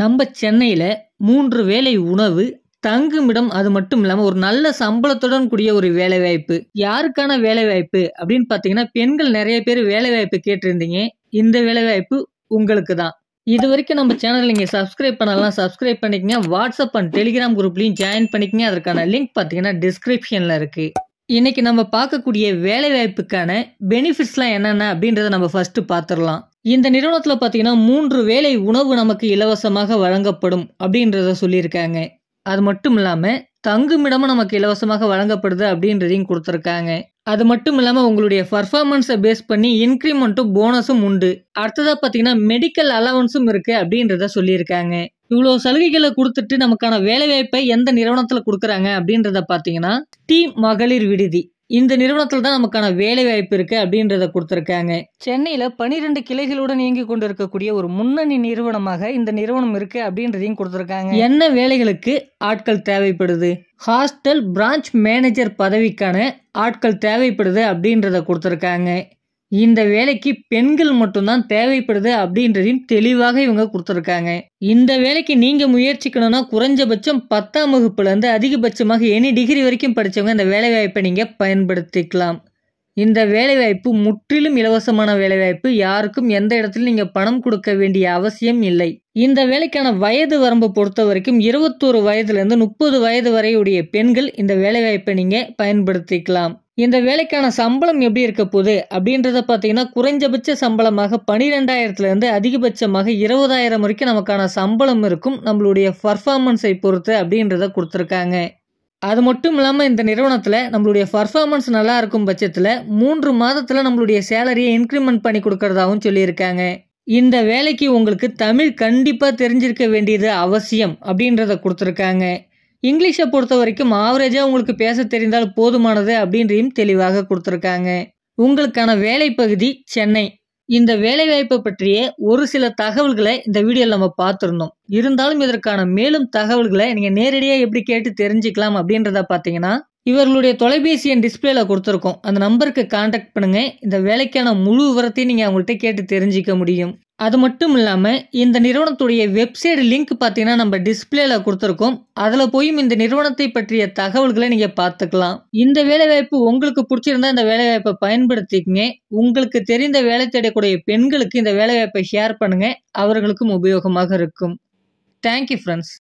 நம்ம சென்னையில் மூன்று வேலை உணவு தங்குமிடம் அது மட்டும் இல்லாமல் ஒரு நல்ல சம்பளத்துடன் கூடிய ஒரு வேலை வாய்ப்பு யாருக்கான வேலை வாய்ப்பு அப்படின்னு பார்த்தீங்கன்னா பெண்கள் நிறைய பேர் வேலை வாய்ப்பு கேட்டிருந்தீங்க இந்த வேலை வாய்ப்பு உங்களுக்கு தான் இது வரைக்கும் நம்ம சேனல் நீங்கள் சப்ஸ்கிரைப் பண்ணலாம் சப்ஸ்கிரைப் பண்ணிக்கங்க வாட்ஸ்அப் அண்ட் டெலிகிராம் குரூப்லையும் ஜாயின் பண்ணிக்கங்க அதற்கான லிங்க் பார்த்தீங்கன்னா டிஸ்கிரிப்ஷனில் இருக்குது இன்னைக்கு நம்ம பார்க்கக்கூடிய வேலை வாய்ப்புக்கான பெனிஃபிட்ஸ்லாம் என்னென்ன அப்படின்றத நம்ம ஃபர்ஸ்ட் பார்த்துடலாம் இந்த நிறுவனத்தில் பார்த்தீங்கன்னா மூன்று வேலை உணவு நமக்கு இலவசமாக வழங்கப்படும் அப்படின்றத சொல்லியிருக்காங்க அது மட்டும் இல்லாமல் தங்குமிடமும் நமக்கு இலவசமாக வழங்கப்படுது அப்படின்றதையும் கொடுத்துருக்காங்க அது மட்டும் இல்லாமல் உங்களுடைய பர்ஃபார்மன்ஸை பேஸ் பண்ணி இன்க்ரிமெண்ட்டும் போனஸும் உண்டு அடுத்ததாக பார்த்தீங்கன்னா மெடிக்கல் அலவன்ஸும் இருக்குது அப்படின்றத சொல்லியிருக்காங்க இவ்வளோ சலுகைகளை கொடுத்துட்டு நமக்கான வேலைவாய்ப்பை எந்த நிறுவனத்தில் கொடுக்குறாங்க அப்படின்றத பார்த்தீங்கன்னா டி மகளிர் விடுதி இந்த நிறுவனத்தில் தான் நமக்கான வேலை வாய்ப்பு இருக்குது அப்படின்றத கொடுத்துருக்காங்க சென்னையில் பனிரெண்டு கிளைகளுடன் இயங்கி கொண்டிருக்கக்கூடிய ஒரு முன்னணி நிறுவனமாக இந்த நிறுவனம் இருக்குது அப்படின்றதையும் கொடுத்துருக்காங்க என்ன வேலைகளுக்கு ஆட்கள் தேவைப்படுது ஹாஸ்டல் பிரான்ச் மேனேஜர் பதவிக்கான ஆட்கள் தேவைப்படுது அப்படின்றத கொடுத்துருக்காங்க இந்த வேலைக்கு பெண்கள் மட்டும்தான் தேவைப்படுது அப்படின்றதையும் தெளிவாக இவங்க கொடுத்துருக்காங்க இந்த வேலைக்கு நீங்க முயற்சிக்கணும்னா குறைஞ்சபட்சம் பத்தாம் வகுப்புல இருந்து அதிகபட்சமாக எனி டிகிரி வரைக்கும் படிச்சவங்க இந்த வேலை வாய்ப்பை நீங்க பயன்படுத்திக்கலாம் இந்த வேலைவாய்ப்பு முற்றிலும் இலவசமான வேலைவாய்ப்பு யாருக்கும் எந்த இடத்துல நீங்க பணம் கொடுக்க வேண்டிய அவசியம் இல்லை இந்த வேலைக்கான வயது வரம்பு பொறுத்த வரைக்கும் இருபத்தோரு வயதுலேருந்து முப்பது வயது வரையுடைய பெண்கள் இந்த வேலைவாய்ப்பை நீங்க பயன்படுத்திக்கலாம் இந்த வேலைக்கான சம்பளம் எப்படி இருக்க போகுது அப்படின்றத பார்த்தீங்கன்னா குறைஞ்சபட்ச சம்பளமாக பனிரெண்டாயிரத்துலேருந்து அதிகபட்சமாக இருபதாயிரம் வரைக்கும் நமக்கான சம்பளம் இருக்கும் நம்மளுடைய பர்ஃபார்மன்ஸை பொறுத்து அப்படின்றத கொடுத்துருக்காங்க அது மட்டும் இல்லாமல் இந்த நிறுவனத்தில் நம்மளுடைய பர்ஃபார்மன்ஸ் நல்லா இருக்கும் பட்சத்தில் மூன்று மாதத்தில் நம்மளுடைய சேலரியை இன்க்ரிமெண்ட் பண்ணி கொடுக்கறதாகவும் சொல்லியிருக்காங்க இந்த வேலைக்கு உங்களுக்கு தமிழ் கண்டிப்பாக தெரிஞ்சிருக்க வேண்டியது அவசியம் அப்படின்றத கொடுத்துருக்காங்க இங்கிலீஷை பொறுத்த வரைக்கும் ஆவரேஜாக உங்களுக்கு பேச தெரிந்தால் போதுமானது அப்படின்றையும் தெளிவாக கொடுத்துருக்காங்க உங்களுக்கான வேலை பகுதி சென்னை இந்த வேலைவாய்ப்பை பற்றிய ஒரு சில தகவல்களை இந்த வீடியோவில் நம்ம பார்த்துருந்தோம் இருந்தாலும் இதற்கான மேலும் தகவல்களை நீங்கள் நேரடியாக எப்படி கேட்டு தெரிஞ்சுக்கலாம் அப்படின்றத பார்த்தீங்கன்னா இவர்களுடைய தொலைபேசி என் டிஸ்பிளேல கொடுத்துருக்கோம் அந்த நம்பருக்கு காண்டாக்ட் பண்ணுங்க இந்த வேலைக்கான முழு விவரத்தையும் நீங்கள் அவங்கள்ட்ட கேட்டு தெரிஞ்சிக்க முடியும் அது மட்டும் இல்லாமல் இந்த நிறுவனத்துடைய வெப்சைட் லிங்க் பார்த்தீங்கன்னா நம்ம டிஸ்பிளேல கொடுத்துருக்கோம் அதில் போயும் இந்த நிறுவனத்தை பற்றிய தகவல்களை நீங்கள் பார்த்துக்கலாம் இந்த வேலைவாய்ப்பு உங்களுக்கு பிடிச்சிருந்தா இந்த வேலைவாய்ப்பை பயன்படுத்திக்கங்க உங்களுக்கு தெரிந்த வேலை தேடக்கூடிய பெண்களுக்கு இந்த வேலைவாய்ப்பை ஷேர் பண்ணுங்க அவர்களுக்கும் உபயோகமாக இருக்கும் தேங்க்யூ ஃப்ரெண்ட்ஸ்